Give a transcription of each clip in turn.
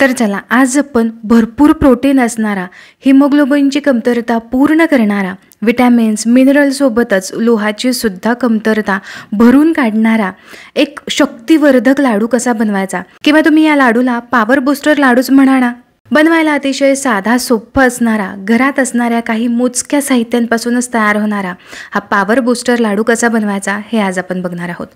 तर चला आज आपण भरपूर प्रोटीन असणारा हिमोग्लोबिनची कमतरता पूर्ण करणारा विटॅमिन्स मिनरलसोबतच लोहाची सुद्धा कमतरता भरून काढणारा एक शक्तिवर्धक लाडू कसा बनवायचा किंवा तुम्ही या लाडूला पॉवर बुस्टर लाडूच म्हणा बनवायला अतिशय साधा सोपं असणारा घरात असणाऱ्या काही मोजक्या साहित्यांपासूनच तयार होणारा हा पॉवर बुस्टर लाडू कसा बनवायचा हे आज आपण बघणार आहोत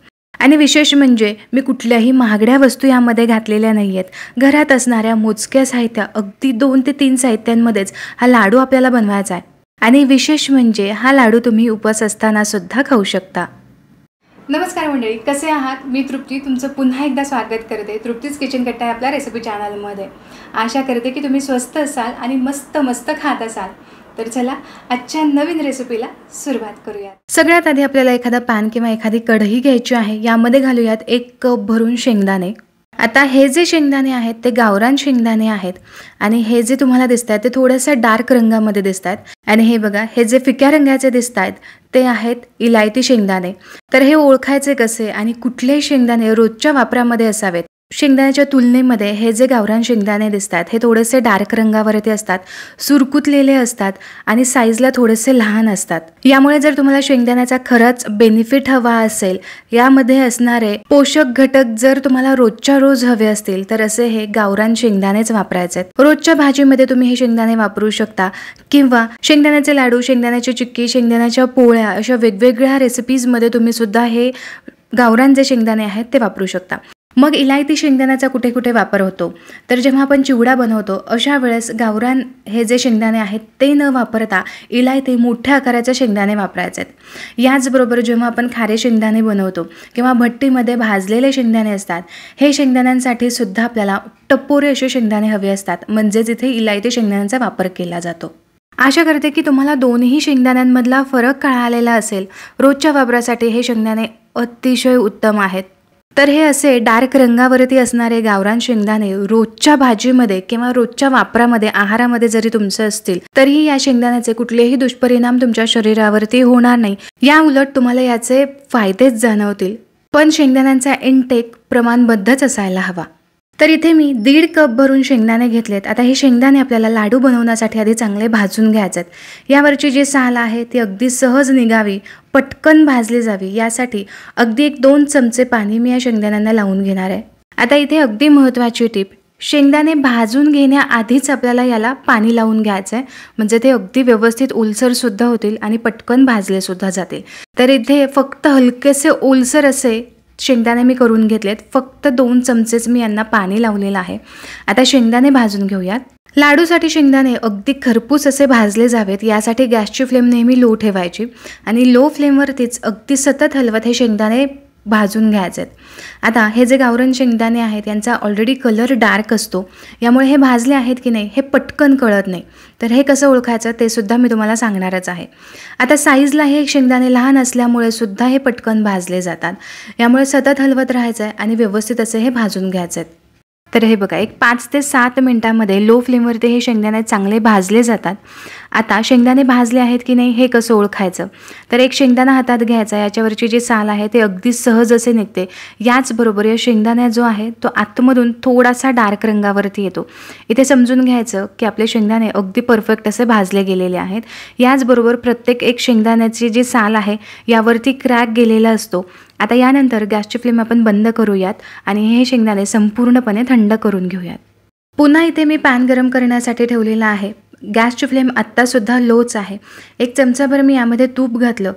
आणि विशेष म्हणजे मी कुठल्याही महागड्या वस्तू यामध्ये घातलेल्या नाही आहेत घरात असणाऱ्या मोजक्या साहित्या अगदी दोन ते तीन साहित्यांमध्येच हा लाडू आपल्याला बनवायचा आहे आणि विशेष म्हणजे हा लाडू तुम्ही उपवास असताना सुद्धा खाऊ शकता नमस्कार मंडळी कसे आहात मी तृप्ती तुमचं पुन्हा एकदा स्वागत करते तृप्तीच किचन कट्टा आपल्या रेसिपी चॅनलमध्ये आशा करते की तुम्ही स्वस्त असाल आणि मस्त मस्त खात असाल तर चला आजच्या नवीन रेसिपीला सुरुवात करूयात सगळ्यात आधी आपल्याला एखादा पॅन किंवा एखादी कढई घ्यायची आहे यामध्ये घालूयात एक कप भरून शेंगदाणे आता हे जे शेंगदाणे आहेत ते गावरान शेंगदाणे आहेत आणि हे जे तुम्हाला दिसत आहेत ते थोड्याशा डार्क रंगामध्ये दिसत आहेत आणि हे बघा हे जे फिक्या रंगाचे दिसत आहेत ते आहेत इलायती शेंगदाणे तर हे ओळखायचे कसे आणि कुठले शेंगदाणे रोजच्या वापरामध्ये असावेत शेंगदाण्याच्या तुलनेमध्ये हे जे गावरान शेंगदाणे दिसतात हे थोडेसे डार्क रंगावरती असतात सुरकुतलेले असतात आणि साईजला थोडेसे लहान असतात यामुळे जर तुम्हाला शेंगदाण्याचा खरंच बेनिफिट हवा असेल यामध्ये असणारे पोषक घटक जर तुम्हाला रोजच्या रोज हवे असतील तर असे हे गावरान शेंगदाणेच वापरायचे आहेत रोजच्या भाजीमध्ये तुम्ही हे शेंगदाणे वापरू शकता किंवा शेंगदाण्याचे लाडू शेंगदाण्याची चिक्की शेंगदाण्याच्या पोळ्या अशा वेगवेगळ्या रेसिपीजमध्ये तुम्ही सुद्धा हे गावरान जे शेंगदाणे आहेत ते वापरू शकता मग इलायती शेंगदाण्याचा कुठे कुठे वापर होतो तर जेव्हा आपण चिवडा बनवतो अशा वेळेस गावरान हे जे शेंगदाणे आहेत ते न वापरता इलायती मोठ्या आकाराचे शेंगदाणे वापरायचे आहेत याचबरोबर जेव्हा आपण खारे शेंगदाणे बनवतो किंवा भट्टीमध्ये भाजलेले शेंगदाणे असतात हे शेंगदाण्यांसाठी सुद्धा आपल्याला टप्पोरे असे शेंगदाणे हवे असतात म्हणजेच इथे इलायती शेंगदाण्यांचा वापर केला जातो आशा करते की तुम्हाला दोन्ही शेंगदाण्यांमधला फरक कळालेला असेल रोजच्या वापरासाठी हे शेंगदाणे अतिशय उत्तम आहेत तर हे असे डार्क रंगावरती असणारे गावरान शेंगदाणे रोजच्या भाजीमध्ये किंवा रोजच्या वापरामध्ये आहारामध्ये जरी तुमचे असतील तरीही या शेंगदाण्याचे कुठलेही दुष्परिणाम तुमच्या शरीरावरती होणार नाही या उलट तुम्हाला याचे फायदेच जाणवतील पण शेंगदाण्यांचा इनटेक प्रमाणबद्धच असायला हवा तर इथे मी दीड कप भरून शेंगदाणे घेतलेत आता हे शेंगदाणे आपल्याला लाडू बनवण्यासाठी आधी चांगले भाजून घ्यायचे आहेत यावरची जी साल आहे ती अगदी सहज निघावी पटकन भाजली जावी यासाठी अगदी एक दोन चमचे पाणी मी या शेंगदाण्यांना लावून घेणार आहे आता इथे अगदी महत्त्वाची टीप शेंगदाणे भाजून घेण्याआधीच आपल्याला याला पाणी लावून घ्यायचं आहे म्हणजे ते अगदी व्यवस्थित ओलसरसुद्धा होतील आणि पटकन भाजलेसुद्धा जातील तर इथे फक्त हलकेसे ओलसर असे शेंगदाणे मी करून घेतलेत फक्त दोन चमचेच मी यांना पाणी लावलेलं आहे आता शेंगदाणे भाजून घेऊयात लाडूसाठी शेंगदाणे अगदी खरपूस असे भाजले जावेत यासाठी गॅसची फ्लेम नेहमी लो ठेवायची आणि लो फ्लेमवरतीच अगदी सतत हलवत हे शेंगदाणे भाजून घ्यायचे आहेत आता हे जे गावरण शेंगदाणे आहेत यांचा ऑलरेडी कलर डार्क असतो यामुळे हे भाजले आहेत की नाही हे पटकन कळत नाही तर हे कसं ओळखायचं ते सुद्धा मी तुम्हाला सांगणारच आहे आता साईजला हे शेंगदाणे लहान असल्यामुळे सुद्धा हे पटकन भाजले जातात यामुळे सतत हलवत राहायचं आहे आणि व्यवस्थित असे हे भाजून घ्यायचे आहेत तर हे बघा एक पाच ते सात मिनटामध्ये लो फ्लेमवरती हे शेंगदाणे चांगले भाजले जातात आता शेंगदाणे भाजले आहेत की नाही हे कसं ओळखायचं तर एक शेंगदाणा हातात घ्यायचा याच्यावरची जी साल आहे ते अगदी सहज असे निघते याचबरोबर या शेंगदाण्या जो आहे तो आतमधून थोडासा डार्क रंगावरती येतो इथे समजून घ्यायचं की आपले शेंगदाणे अगदी परफेक्ट असे भाजले गेलेले आहेत याचबरोबर प्रत्येक एक शेंगदाण्याची जी साल आहे यावरती क्रॅक गेलेला असतो आता यानंतर गॅसची फ्लेम आपण बंद करूयात आणि हे शेंगदाणे संपूर्णपणे थंड करून घेऊयात पुन्हा इथे मी पॅन गरम करण्यासाठी ठेवलेला आहे गॅसची फ्लेम आत्तासुद्धा लोच आहे एक चमचाभर मी यामध्ये तूप घातलं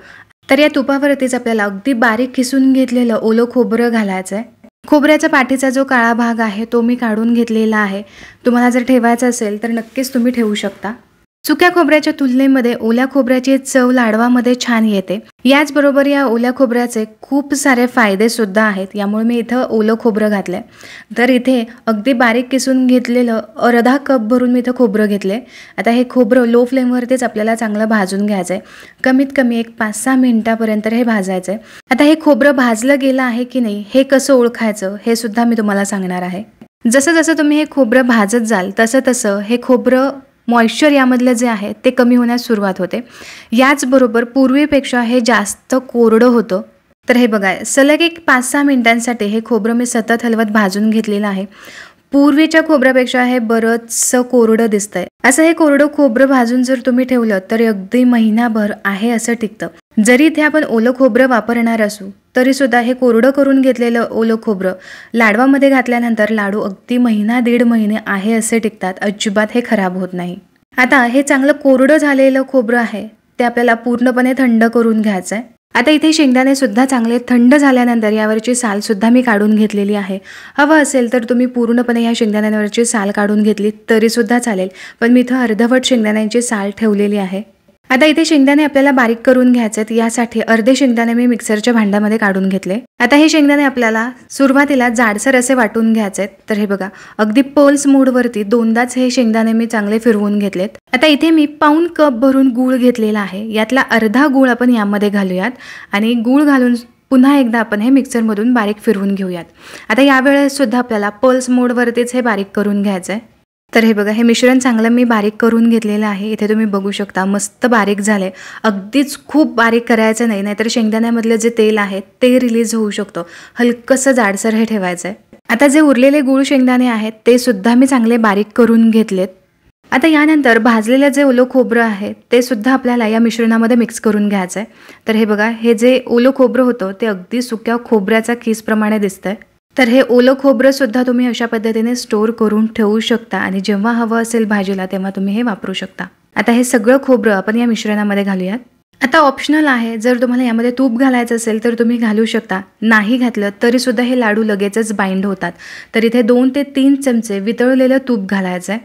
तर या तुपावरतीच आपल्याला अगदी बारीक खिसून घेतलेलं ओलं खोबरं घालायचं आहे खोबऱ्याच्या पाठीचा जो काळा भाग आहे तो मी काढून घेतलेला आहे तुम्हाला जर ठेवायचा असेल तर नक्कीच तुम्ही ठेवू शकता सुक्या खोबऱ्याच्या तुलनेमध्ये ओल्या खोबऱ्याची चव लाडवामध्ये छान येते याचबरोबर या ओल्या खोबऱ्याचे खूप सारे फायदेसुद्धा आहेत यामुळे मी इथं ओलं खोबरं घातलंय तर इथे अगदी बारीक किसून घेतलेलं अर्धा कप भरून मी इथं खोबरं घेतले आता हे खोबरं लो फ्लेमवरतीच आपल्याला चांगलं भाजून घ्यायचंय कमीत कमी एक पाच सहा मिनिटापर्यंत हे भाजायचं आहे आता हे खोबरं भाजलं गेलं आहे की नाही हे कसं ओळखायचं हे सुद्धा मी तुम्हाला सांगणार आहे जसं जसं तुम्ही हे खोबरं भाजत जाल तसं तसं हे खोबरं मॉइश्चर यामधलं जे आहे ते कमी होण्यास सुरुवात होते याचबरोबर पूर्वीपेक्षा हे जास्त कोरडं होतं तर हे बघा सलग एक पाच सहा मिनिटांसाठी हे खोबरं मी सतत हलवत भाजून घेतलेलं आहे पूर्वीच्या खोबऱ्यापेक्षा हे बरंच कोरडं दिसतंय असं हे कोरडं खोबरं भाजून जर तुम्ही ठेवलं तर अगदी महिनाभर आहे असं टिकतं जरी इथे आपण ओलं खोबरं वापरणार असू तरी सुद्धा हे कोरडं करून घेतलेलं ओलं खोबरं लाडवामध्ये घातल्यानंतर लाडू अगदी महिना दीड महिने आहे असे टिकतात अजिबात हे खराब होत नाही आता हे चांगलं कोरडं झालेलं खोबरं आहे ते आपल्याला पूर्णपणे थंड करून घ्यायचं आहे आता इथे शेंगदाणे सुद्धा चांगले थंड झाल्यानंतर यावरची साल सुद्धा मी काढून घेतलेली आहे हवं असेल तर तुम्ही पूर्णपणे या शेंगदाण्यांवरची साल काढून घेतली तरीसुद्धा चालेल पण मी इथं अर्धवट शेंगदाण्यांची साल ठेवलेली आहे आता इथे शेंगदाणे आपल्याला बारीक करून घ्यायचे आहेत यासाठी अर्धे शेंगदाणे मी मिक्सरच्या भांड्यामध्ये काढून घेतले आता हे शेंगदाणे आपल्याला सुरुवातीला जाडसर असे वाटून घ्यायचे आहेत तर हे बघा अगदी पोल्स वरती दोनदाच हे शेंगदाणे मी चांगले फिरवून घेतलेत आता इथे मी पाऊन कप भरून गूळ घेतलेला आहे यातला अर्धा गूळ आपण यामध्ये घालूयात आणि गूळ घालून पुन्हा एकदा आपण हे मिक्सरमधून बारीक फिरवून घेऊयात आता यावेळेस सुद्धा आपल्याला पल्स मोडवरतीच हे बारीक करून घ्यायचं आहे तर हे बघा हे मिश्रण चांगलं मी बारीक करून घेतलेलं आहे इथे तुम्ही बघू शकता मस्त बारीक झाले अगदीच खूप बारीक करायचं नाही नाहीतर शेंगदाण्यामधलं जे तेल आहे ते रिलीज होऊ शकतो हलकंसं जाडसर हे ठेवायचं आहे आता जे उरलेले गूळ शेंगदाणे आहेत ते सुद्धा मी चांगले बारीक करून घेतलेत आता यानंतर भाजलेलं जे ओलं खोबरं आहे ते सुद्धा आपल्याला या मिश्रणामध्ये मिक्स करून घ्यायचं आहे तर हे बघा हे जे ओलं खोबरं होतं ते अगदी सुक्या खोबऱ्याचा खीसप्रमाणे दिसतं आहे तर हे ओलं खोबरंसुद्धा तुम्ही अशा पद्धतीने स्टोअर करून ठेवू शकता आणि जेव्हा हवं असेल भाजीला तेव्हा तुम्ही हे वापरू शकता आता हे सगळं खोबरं आपण या मिश्रणामध्ये घालूयात आता ऑप्शनल आहे जर तुम्हाला यामध्ये तूप घालायचं असेल तर तुम्ही घालू शकता नाही घातलं तरीसुद्धा हे लाडू लगेचच बाइंड होतात तर इथे दोन ते तीन चमचे वितळलेलं तूप घालायचं आहे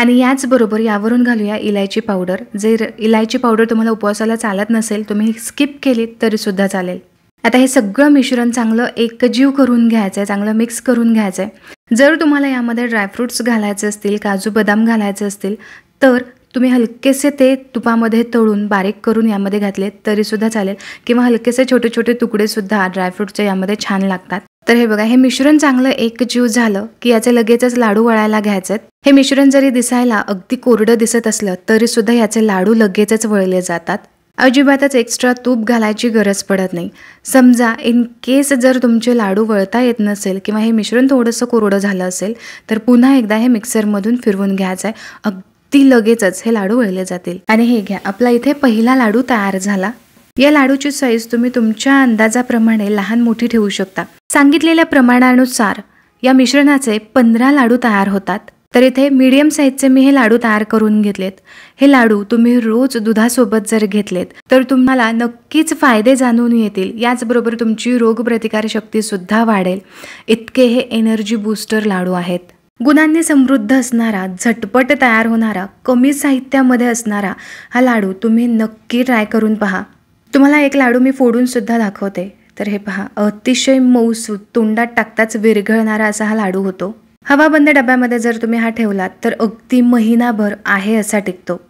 आणि याचबरोबर यावरून घालूया इलायची पावडर जर इलायची पावडर तुम्हाला उपवासाला चालत नसेल तुम्ही स्किप केली तरीसुद्धा चालेल आता हे सगळं मिश्रण चांगलं एकजीव करून घ्यायचं आहे चांगलं मिक्स करून घ्यायचं आहे जर तुम्हाला यामध्ये ड्रायफ्रूट्स घालायचे असतील काजू बदाम घालायचे असतील तर तुम्ही हलकेसे ते तुपामध्ये तळून बारीक करून यामध्ये घातले तरीसुद्धा चालेल किंवा हलकेसे छोटे छोटे तुकडेसुद्धा ड्रायफ्रूटचे यामध्ये छान लागतात तर हे बघा हे मिश्रण चांगलं एकजीव झालं की याचे लगेचच लाडू वळायला घ्यायचे हे मिश्रण जरी दिसायला अगदी कोरडं दिसत असलं तरीसुद्धा याचे लाडू लगेचच वळले जातात अजिबातच एक्स्ट्रा तूप घालायची गरज पडत नाही समजा इन केस जर तुमचे लाडू वळता येत नसेल किंवा हे मिश्रण थोडंसं कोरडं झालं असेल तर पुन्हा एकदा हे मिक्सरमधून फिरवून घ्यायचं आहे अगदी लगेचच हे लाडू वळले जातील आणि हे घ्या आपला इथे पहिला लाडू तयार झाला या लाडूची साईज तुम्ही तुमच्या अंदाजाप्रमाणे लहान मोठी ठेवू शकता सांगितलेल्या प्रमाणानुसार या मिश्रणाचे पंधरा लाडू तयार होतात तर इथे मीडियम साईजचे मी हे लाडू तयार करून घेतलेत हे लाडू तुम्ही रोज दुधासोबत जर घेतलेत तर तुम्हाला नक्कीच फायदे जाणून येतील याचबरोबर तुमची सुद्धा वाढेल इतके हे एनर्जी बूस्टर लाडू आहेत गुणांनी समृद्ध असणारा झटपट तयार होणारा कमी साहित्यामध्ये असणारा हा लाडू तुम्ही नक्की ट्राय करून पहा तुम्हाला एक लाडू मी फोडूनसुद्धा दाखवते तर हे पहा अतिशय मऊसूत तोंडात टाकताच विरघळणारा असा हा लाडू होतो हवा बंद डब्यामध्ये जर तुम्ही हा ठेवलात तर अगदी महिनाभर आहे असा टिकतो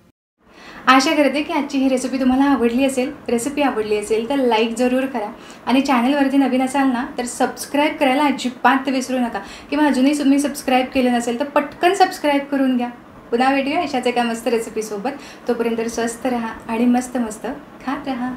आशा करते की आजची ही रेसिपी तुम्हाला आवडली असेल रेसिपी आवडली असेल तर लाईक जरूर करा आणि चॅनलवरती नवीन असाल ना तर सबस्क्राईब करायला अजिबात विसरू नका किंवा अजूनही तुम्ही सबस्क्राईब केलं नसेल तर पटकन सबस्क्राईब करून घ्या पुन्हा भेटूया अशाच एका मस्त रेसिपीसोबत तोपर्यंत स्वस्त राहा आणि मस्त मस्त खात राहा